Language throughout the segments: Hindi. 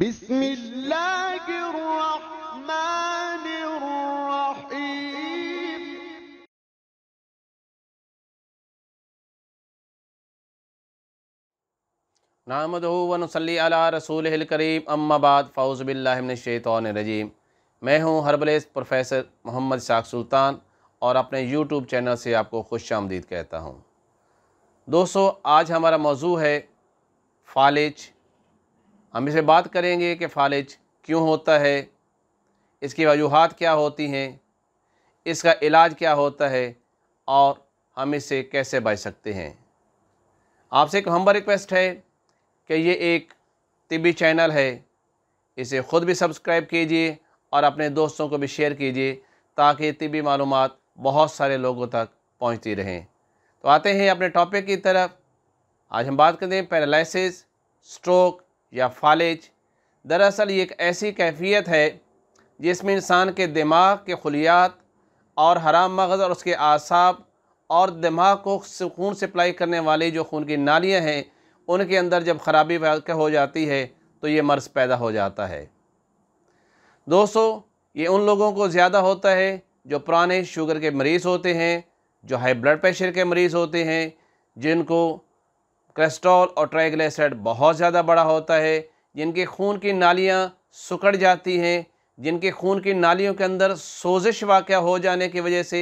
بسم الله الرحمن الرحيم नामदो वनसली अला रसूल करीम अम्माबाद फ़ौज़ बिल्लाशैतरजीम मैं हूं हरबलेस प्रोफेसर मोहम्मद शाख सुल्तान और अपने यूट्यूब चैनल से आपको खुश आमदीद कहता हूं दोस्तों आज हमारा मौजू है फालिज हम इसे बात करेंगे कि फालिज क्यों होता है इसकी वजूहत क्या होती हैं इसका इलाज क्या होता है और हम इसे कैसे बच सकते हैं आपसे एक हम्बर रिक्वेस्ट है कि ये एक तिबी चैनल है इसे ख़ुद भी सब्सक्राइब कीजिए और अपने दोस्तों को भी शेयर कीजिए ताकि तिबी मालूम बहुत सारे लोगों तक पहुँचती रहें तो आते हैं अपने टॉपिक की तरफ आज हम बात करें पैरालसिस स्ट्रोक या फालिज दरअसल ये एक ऐसी कैफियत है जिसमें इंसान के दिमाग के खलियात और हराम मगज़ और उसके आसाब और दिमाग को खून सप्लाई करने वाली जो खून की नालियाँ हैं उनके अंदर जब ख़राबी हो जाती है तो ये मर्ज़ पैदा हो जाता है दोस्तों ये उन लोगों को ज़्यादा होता है जो पुराने शुगर के मरीज़ होते हैं जो हाई ब्लड प्रेशर के मरीज़ होते हैं जिनको क्रेस्टॉल और ट्राइग्लिसराइड बहुत ज़्यादा बड़ा होता है जिनके खून की नालियाँ सुकड़ जाती हैं जिनके खून की नालियों के अंदर सोजिश वाक़ हो जाने की वजह से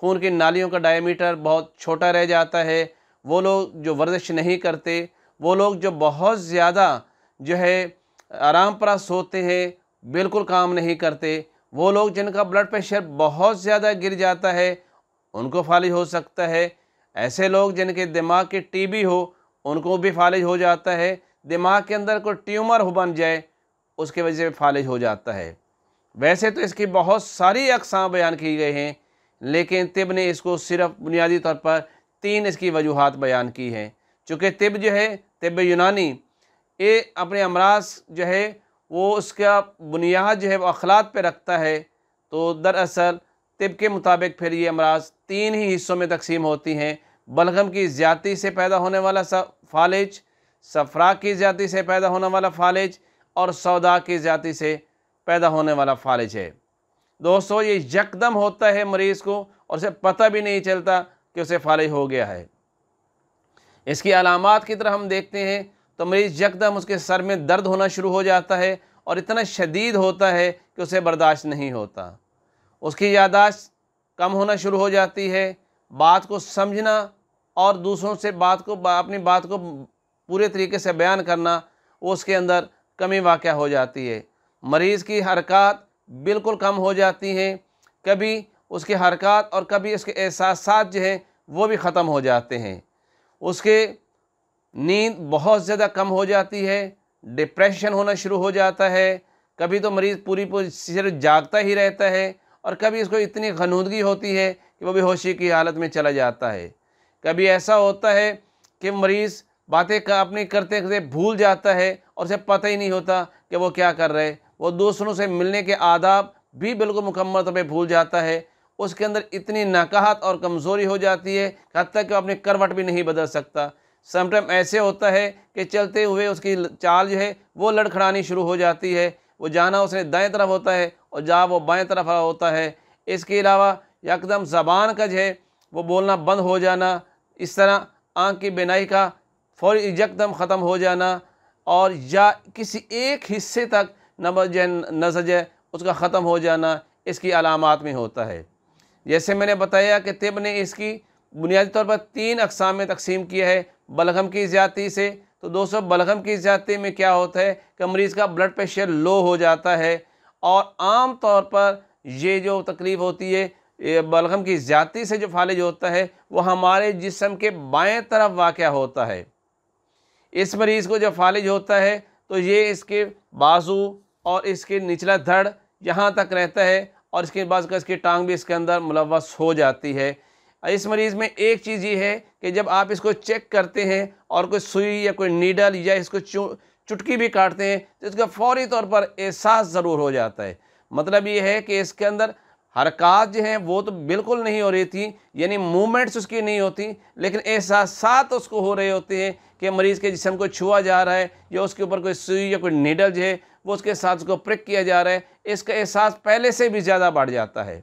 खून की नालियों का डायमीटर बहुत छोटा रह जाता है वो लोग जो वर्जिश नहीं करते वो लोग जो बहुत ज़्यादा जो है आराम पर सोते हैं बिल्कुल काम नहीं करते वो लोग जिनका ब्लड प्रेशर बहुत ज़्यादा गिर जाता है उनको फाली हो सकता है ऐसे लोग जिनके दिमाग की टीबी हो उनको भी फालिज हो जाता है दिमाग के अंदर कोई ट्यूमर हो बन जाए उसके वजह से फालिज हो जाता है वैसे तो इसकी बहुत सारी अकसाम बयान की गई हैं लेकिन तिब ने इसको सिर्फ बुनियादी तौर पर तीन इसकी वजूहत बयान की हैं चूँकि तिब जो है तिब यूनानी ये अपने अमराज जो है वो उसका बुनियाद जो है वो अखलात पर रखता है तो दरअसल तिब के मुताबिक फिर ये अमराज तीन ही हिस्सों में तकसीम होती हैं बलगम की ज्यादा से पैदा होने वाला फालिज सफरा की ज़्यादा से पैदा होने वाला फालिज और सौदा की ज्यादा से पैदा होने वाला फालिज है दोस्तों ये यकदम होता है मरीज़ को और उसे पता भी नहीं चलता कि उसे फालिज हो गया है इसकी अलामत की तरह हम देखते हैं तो मरीज़ यकदम उसके सर में दर्द होना शुरू हो जाता है और इतना शदीद होता है कि उसे बर्दाश्त नहीं होता उसकी यादाश्त कम होना शुरू हो जाती है बात को समझना और दूसरों से बात को अपनी बात को पूरे तरीके से बयान करना उसके अंदर कमी वाक़ हो जाती है मरीज़ की हरकत बिल्कुल कम हो जाती हैं कभी उसके हरकत और कभी उसके एहसास जो हैं वो भी ख़त्म हो जाते हैं उसके नींद बहुत ज़्यादा कम हो जाती है डिप्रेशन होना शुरू हो जाता है कभी तो मरीज़ पूरी पूरी सिर जागता ही रहता है और कभी उसको इतनी गनूदगी होती है कि वो होशी की हालत में चला जाता है कभी ऐसा होता है कि मरीज़ बातें अपनी करते करते भूल जाता है और उसे पता ही नहीं होता कि वो क्या कर रहे वो दूसरों से मिलने के आदाब भी बिल्कुल मुकम्मल तौर पर भूल जाता है उसके अंदर इतनी नाकाहत और कमज़ोरी हो जाती है हद तक कि वो अपनी करवट भी नहीं बदल सकता समटाइम ऐसे होता है कि चलते हुए उसकी चाल जो है वो लड़खड़ानी शुरू हो जाती है वो जाना उसने दाएं तरफ होता है और जा वो बाएं तरफ होता है इसके अलावा यकदम ज़बान का जो है वो बोलना बंद हो जाना इस तरह आँख की बिनाई का फौरी यकदम ख़त्म हो जाना और या किसी एक हिस्से तक नजर नजज उसका ख़त्म हो जाना इसकी अलामत में होता है जैसे मैंने बताया कि तिब ने इसकी बुनियादी तौर पर तीन अकसाम में तकसीम किया है बलगम की ज़्यादती से तो दोस्तों बलगम की ज़्यादती में क्या होता है कि मरीज़ का ब्लड प्रेशर लो हो जाता है और आम तौर पर ये जो तकलीफ़ होती है बलगम की ज़्यादा से जो फालिज होता है वो हमारे जिसम के बाएं तरफ वाक़ होता है इस मरीज़ को जब फालिज होता है तो ये इसके बाजू और इसके निचला धड़ यहाँ तक रहता है और इसके बाद इसकी टांग भी इसके अंदर मुलवस हो जाती है इस मरीज़ में एक चीज़ ये है कि जब आप इसको चेक करते हैं और कोई सुई या कोई नीडल या इसको चुटकी भी काटते हैं तो इसका फौरी तौर पर एहसास ज़रूर हो जाता है मतलब ये है कि इसके अंदर हरकत जो हैं वो तो बिल्कुल नहीं हो रही थी यानी मूवमेंट्स उसकी नहीं होती लेकिन एहसास उसको हो रहे होते हैं कि मरीज़ के जिसम को छुआ जा रहा है या उसके ऊपर कोई सुई या कोई नीडल जो है वो उसके साथ उसको प्रिक किया जा रहा है इसका एहसास पहले से भी ज़्यादा बढ़ जाता है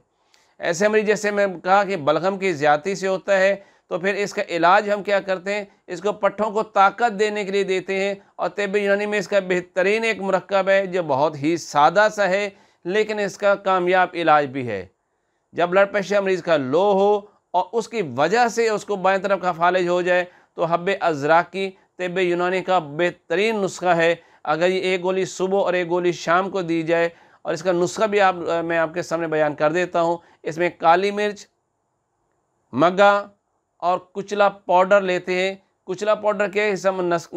ऐसे मरीज जैसे मैं कहा कि बलगम की ज़्यादा से होता है तो फिर इसका इलाज हम क्या करते हैं इसको पट्ठों को ताकत देने के लिए देते हैं और तब यूनानी में इसका बेहतरीन एक मरकब है जो बहुत ही सादा सा है लेकिन इसका कामयाब इलाज भी है जब ब्लड प्रेशर मरीज़ का लो हो और उसकी वजह से उसको बाएं तरफ का फालिज हो जाए तो हब अज़रा की तब यूनानी का बेहतरीन नुस्खा है अगर ये एक गोली सुबह और एक गोली शाम को दी जाए और इसका नुस्खा भी आप मैं आपके सामने बयान कर देता हूँ इसमें काली मिर्च मगा और कुचला पाउडर लेते हैं कुचला पाउडर के हिस्सा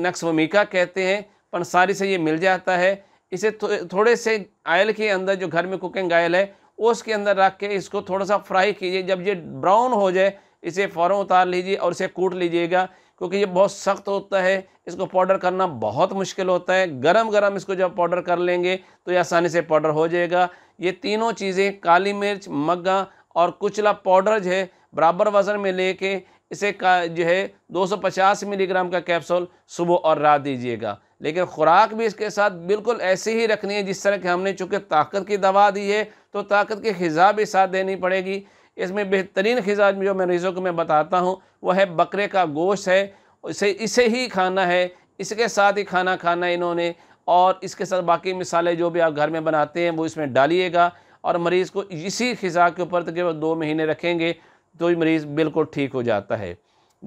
नक्स वमीका कहते हैं पंसारी से ये मिल जाता है इसे थोड़े से आयल के अंदर जो घर में कुकिंग आयल है उसके अंदर रख के इसको थोड़ा सा फ्राई कीजिए जब ये ब्राउन हो जाए इसे फ़ौर उतार लीजिए और इसे कूट लीजिएगा क्योंकि ये बहुत सख्त होता है इसको पाउडर करना बहुत मुश्किल होता है गरम गरम इसको जब पाउडर कर लेंगे तो ये आसानी से पाउडर हो जाएगा ये तीनों चीज़ें काली मिर्च मग्गा और कुचला पाउडर जो है बराबर वज़न में लेके इसे का जो है 250 मिलीग्राम का कैप्सूल सुबह और रात दीजिएगा लेकिन खुराक भी इसके साथ बिल्कुल ऐसी ही रखनी है जिस तरह की हमने चूँकि ताकत की दवा दी है तो ताकत की ख़ज़ा भी साथ देनी पड़ेगी इसमें बेहतरीन ख़ज़ा जो मरीज़ों को मैं बताता हूँ वह है बकरे का गोश्त है इसे इसे ही खाना है इसके साथ ही खाना खाना इन्होंने और इसके साथ बाकी मिसालें जो भी आप घर में बनाते हैं वो इसमें डालिएगा और मरीज़ को इसी ख़ज़ा के ऊपर तकरीबन दो महीने रखेंगे तो मरीज़ बिल्कुल ठीक हो जाता है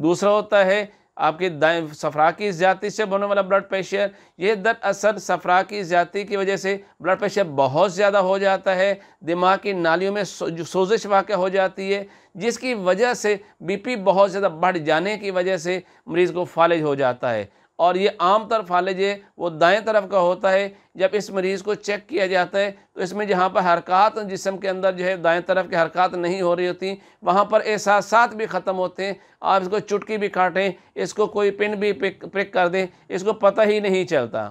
दूसरा होता है आपके दाएँ सफरा की ज़्यादा से होने वाला ब्लड प्रेशर ये दरअसल सफरा की ज़्यादा की वजह से ब्लड प्रेशर बहुत ज़्यादा हो जाता है दिमाग की नालियों में सोजिश वाक़ हो जाती है जिसकी वजह से बीपी बहुत ज़्यादा बढ़ जाने की वजह से मरीज़ को फालिज हो जाता है और ये आम तर फालजे वो दाएं तरफ का होता है जब इस मरीज़ को चेक किया जाता है तो इसमें जहाँ पर हरकत जिसम के अंदर जो है दाएं तरफ की हरकत नहीं हो रही होती वहाँ पर एहसास भी ख़त्म होते हैं आप इसको चुटकी भी काटें इसको कोई पिन भी पिक पिक कर दें इसको पता ही नहीं चलता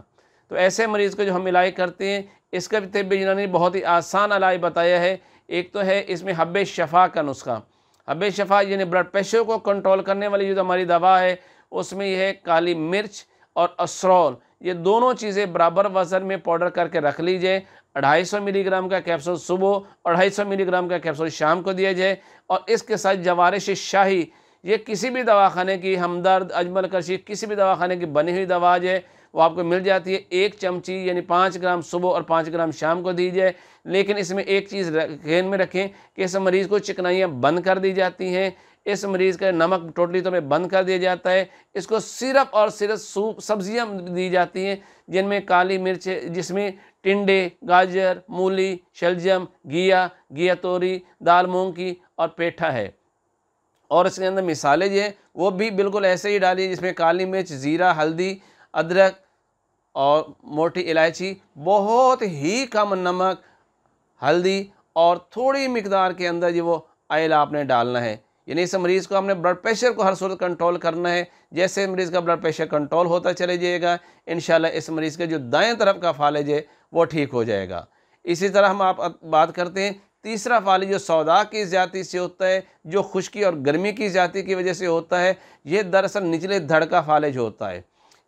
तो ऐसे मरीज़ को जो हम इलाज करते हैं इसका भी तबी जिन्होंने बहुत ही आसान इलाज बताया है एक तो है इसमें हब शफा का नुस्खा हब शफा यानी ब्लड प्रेशर को कंट्रोल करने वाली जो हमारी दवा है उसमें यह है काली मिर्च और असरौल ये दोनों चीज़ें बराबर वजन में पाउडर करके रख लीजिए 250 सौ मिलीग्राम का कैप्सूल सुबह और 250 सौ मिलीग्राम का कैप्सूल शाम को दिया जाए और इसके साथ जवारिश शाही ये किसी भी दवाखाने की हमदर्द अजमल कशी किसी भी दवाखाने की बनी हुई दवा जो वो आपको मिल जाती है एक चमची यानी पाँच ग्राम सुबह और पाँच ग्राम शाम को दी जाए लेकिन इसमें एक चीज़ ध्यान में रखें कि इस मरीज़ को चिकनाइयाँ बंद कर दी जाती हैं इस मरीज़ का नमक टोटली तो में बंद कर दिया जाता है इसको सिरप और सिरप सूप सब्जियां दी जाती हैं जिनमें काली मिर्च जिसमें टिंडे गाजर मूली शलजम घिया घिया तोरी दाल मूंग की और पेठा है और इसके अंदर मिसाले जो है वो भी बिल्कुल ऐसे ही डालिए जिसमें काली मिर्च ज़ीरा हल्दी अदरक और मोटी इलायची बहुत ही कम नमक हल्दी और थोड़ी मकदार के अंदर जो वो आयल आपने डालना है यानी इस मरीज़ को हमने ब्लड प्रेशर को हर सूरत कंट्रोल करना है जैसे मरीज़ का ब्लड प्रेशर कंट्रोल होता चले जाएगा इन इस मरीज़ के जो दाएँ तरफ का फालिज है वो ठीक हो जाएगा इसी तरह हम आप बात करते हैं तीसरा फालिज जो सौदा की ज़्यादा से होता है जो खुश्की और गर्मी की ज़्यादा की वजह से होता है ये दरअसल निचले धड़ का फालिज होता है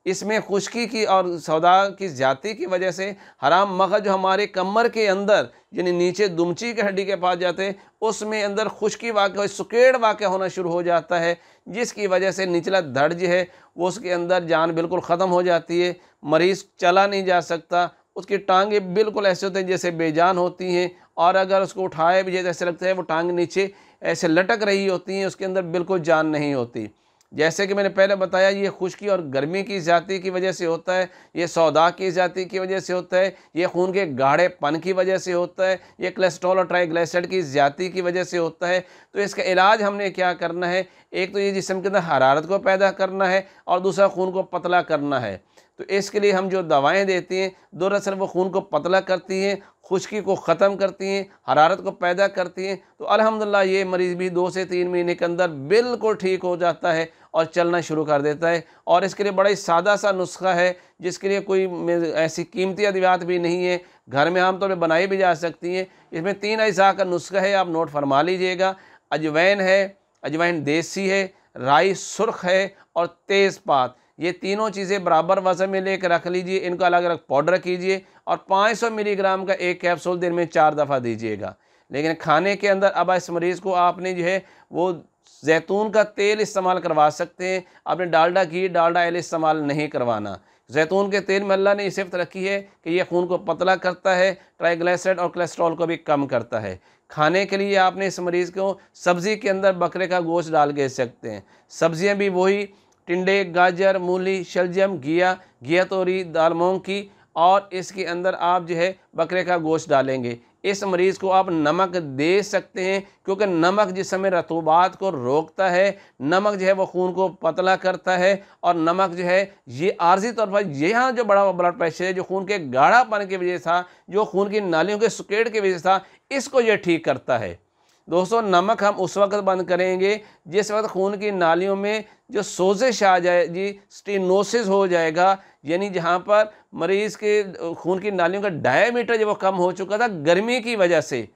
इसमें खुशकी की और सौदा की ज़्यादा की वजह से हराम मगज हमारे कमर के अंदर यानी नीचे दुमची की हड्डी के पास जाते हैं उसमें अंदर खुशकी वाक़ सुकेड़ वाक़ होना शुरू हो जाता है जिसकी वजह से निचला दर्ज है वो उसके अंदर जान बिल्कुल ख़त्म हो जाती है मरीज़ चला नहीं जा सकता उसकी टांगें बिल्कुल ऐसे होते हैं जैसे बेजान होती हैं और अगर उसको उठाए भी जैसे ऐसे लगता है वो टांग नीचे ऐसे लटक रही होती हैं उसके अंदर बिल्कुल जान नहीं होती जैसे कि मैंने पहले बताया ये खुश्की और गर्मी की ज़्यादा की वजह से होता है ये सौदा की ज़्यादा की वजह से होता है ये खून के गाढ़ेपन की वजह से होता है ये कोलेस्ट्रॉल और ट्राइग्लाइसराइड की ज़्यादा की वजह से होता है तो इसका इलाज हमने क्या करना है एक तो ये जिसम के अंदर हरारत को पैदा करना है और दूसरा खून को पतला करना है तो इसके लिए हम जो दवाएं देते हैं दरअसल वो खून को पतला करती हैं खुश्की को ख़त्म करती हैं हरारत को पैदा करती हैं तो अल्हम्दुलिल्लाह ये मरीज़ भी दो से तीन महीने के अंदर बिल्कुल ठीक हो जाता है और चलना शुरू कर देता है और इसके लिए बड़ा ही सादा सा नुस्खा है जिसके लिए कोई ऐसी कीमती अद्वियात भी नहीं है घर में आम तो पर बनाई भी जा सकती हैं इसमें तीन अजा का नुस्खा है आप नोट फरमा लीजिएगा अजवैन है अजवैन देसी है राई सुर्ख है और तेज़पात ये तीनों चीज़ें बराबर वजन में लेकर रख लीजिए इनको अलग अलग पाउडर कीजिए और 500 मिलीग्राम का एक कैप्सूल दिन में चार दफ़ा दीजिएगा लेकिन खाने के अंदर अब इस मरीज़ को आपने जो है वो जैतून का तेल इस्तेमाल करवा सकते हैं आपने डालडा घी डालडा एल इस्तेमाल नहीं करवाना जैतून के तेल में अल्लाह ने सिर्फ रखी है कि यह खून को पतला करता है ट्राइग्लाइसराइड और कोलेस्ट्रॉल को भी कम करता है खाने के लिए आपने इस मरीज़ को सब्ज़ी के अंदर बकरे का गोश्त डाल के सकते हैं सब्ज़ियाँ भी वही टिंडे गाजर मूली शलजम घिया घिया तोरी दाल मोंग की और इसके अंदर आप जो है बकरे का गोश्त डालेंगे इस मरीज़ को आप नमक दे सकते हैं क्योंकि नमक जिस समय रतूबात को रोकता है नमक जो है वो खून को पतला करता है और नमक जो है ये आर्जी तौर पर यहाँ जो बड़ा ब्लड प्रेशर है जो खून के गाढ़ापन की वजह से जो खून की नालियों के सुकेट की वजह से इसको ये ठीक करता है दोस्तों नमक हम उस वक्त बंद करेंगे जिस वक्त खून की नालियों में जो सोजिश आ जाए जी स्टीनोसिस हो जाएगा यानी जहाँ पर मरीज़ के खून की नालियों का डायमीटर जब वो कम हो चुका था गर्मी की वजह से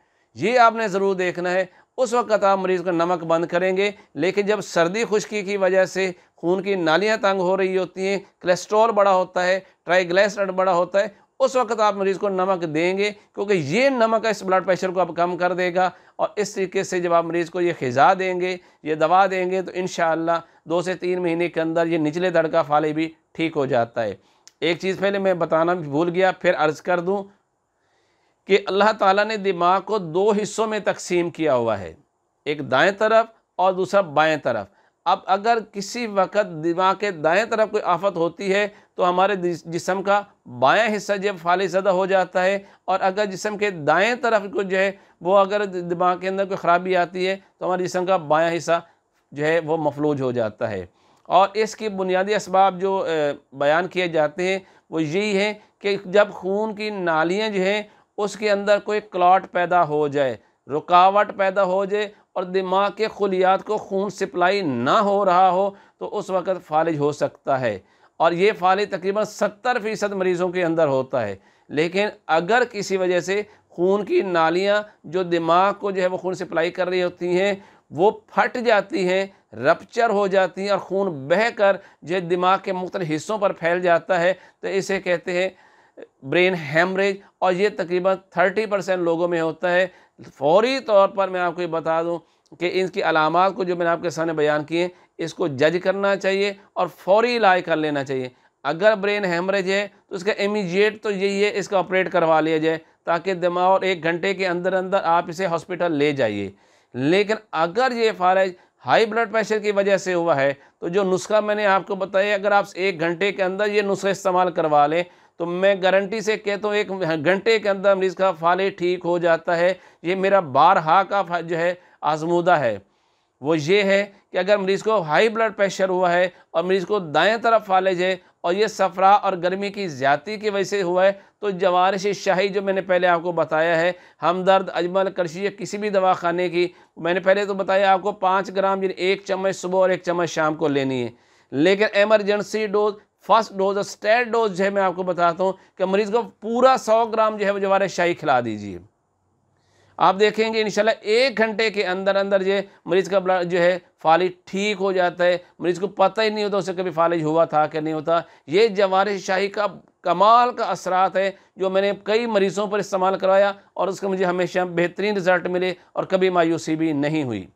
ये आपने ज़रूर देखना है उस वक्त आप मरीज़ का नमक बंद करेंगे लेकिन जब सर्दी खुश्की की वजह से खून की नालियाँ तंग हो रही होती हैं कोलेस्ट्रॉल बड़ा होता है ट्राइग्लाइसराइड बड़ा होता है उस वक्त आप मरीज़ को नमक देंगे क्योंकि ये नमक इस ब्लड प्रेशर को अब कम कर देगा और इस तरीके से जब आप मरीज़ को ये खिजा देंगे ये दवा देंगे तो इन दो से तीन महीने के अंदर ये निचले दड़ का फाले भी ठीक हो जाता है एक चीज़ पहले मैं बताना भी भूल गया फिर अर्ज़ कर दूँ कि अल्लाह ताला ने दिमाग को दो हिस्सों में तकसीम किया हुआ है एक दाएं तरफ और दूसरा बाएं तरफ अब अगर किसी वक्त दिमाग के दाएं तरफ कोई आफत होती है तो हमारे जिसम का बायां हिस्सा जब फालिज ज़्यादा हो जाता है और अगर जिसम के दाएं तरफ को जो है वो अगर दिमाग के अंदर कोई ख़राबी आती है तो हमारे जिसम का बायां हिस्सा जो है वो मफलूज हो जाता है और इसके बुनियादी इसबाब जो बयान किए जाते हैं वो यही है कि जब खून की नालियाँ जो हैं उसके अंदर कोई क्लाट पैदा हो जाए रुकावट पैदा हो जाए और दिमाग के खलियात को खून सप्लाई ना हो रहा हो तो उस वक़्त फालिज हो सकता है और ये फ़ाल तकरीबन सत्तर फ़ीसद मरीज़ों के अंदर होता है लेकिन अगर किसी वजह से खून की नालियाँ जो दिमाग को जो है वो खून सप्लाई कर रही होती हैं वो फट जाती हैं रपच्चर हो जाती हैं और खून बह कर जो दिमाग के मुख्त हिस्सों पर फैल जाता है तो इसे कहते हैं ब्रेन हेमरेज और ये तकरीबन थर्टी परसेंट लोगों में होता है फौरी तौर पर मैं आपको ये बता दूँ कि इनकी अलामत को जो मैंने आपके सामने बयान किए हैं इसको जज करना चाहिए और फौरी इलाज कर लेना चाहिए अगर ब्रेन हेमरेज है तो इसका इमीजिएट तो यही है इसका ऑपरेट करवा लिया जाए ताकि दिमाग और एक घंटे के अंदर अंदर आप इसे हॉस्पिटल ले जाइए लेकिन अगर ये फारज हाई ब्लड प्रेशर की वजह से हुआ है तो जो नुस्खा मैंने आपको बताया अगर आप एक घंटे के अंदर ये नुस्खा इस्तेमाल करवा लें तो मैं गारंटी से कहता हूँ एक घंटे के अंदर मरीज़ का फाले ठीक हो जाता है ये मेरा बारहा का जो है आजमूदा है वो ये है कि अगर मरीज़ को हाई ब्लड प्रेशर हुआ है और मरीज़ को दाएं तरफ फालिज है और ये सफरा और गर्मी की ज़्यादा की वजह से हुआ है तो जवारिश शाही जो मैंने पहले आपको बताया है हमदर्द अजमल करशी या किसी भी दवा खाने की मैंने पहले तो बताया आपको पाँच ग्राम जिन एक चम्मच सुबह और एक चम्मच शाम को लेनी है लेकिन एमरजेंसी डोज फर्स्ट डोज और स्टेट डोज जो है मैं आपको बताता हूँ कि मरीज़ को पूरा सौ ग्राम जो है वो जवारिश शाही खिला दीजिए आप देखेंगे इंशाल्लाह एक घंटे के अंदर अंदर ये मरीज़ का ब्लड जो है फालिज ठीक हो जाता है मरीज़ को पता ही नहीं होता उसे कभी फालिज हुआ था कि नहीं होता ये जवार शाही का कमाल का असरात है जो मैंने कई मरीज़ों पर इस्तेमाल करवाया और उसका मुझे हमेशा बेहतरीन रिज़ल्ट मिले और कभी मायूसी भी नहीं हुई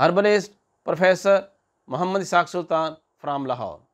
हर्बलिस्ट प्रोफेसर मोहम्मद साख सुल्तान फ्राम लाहौर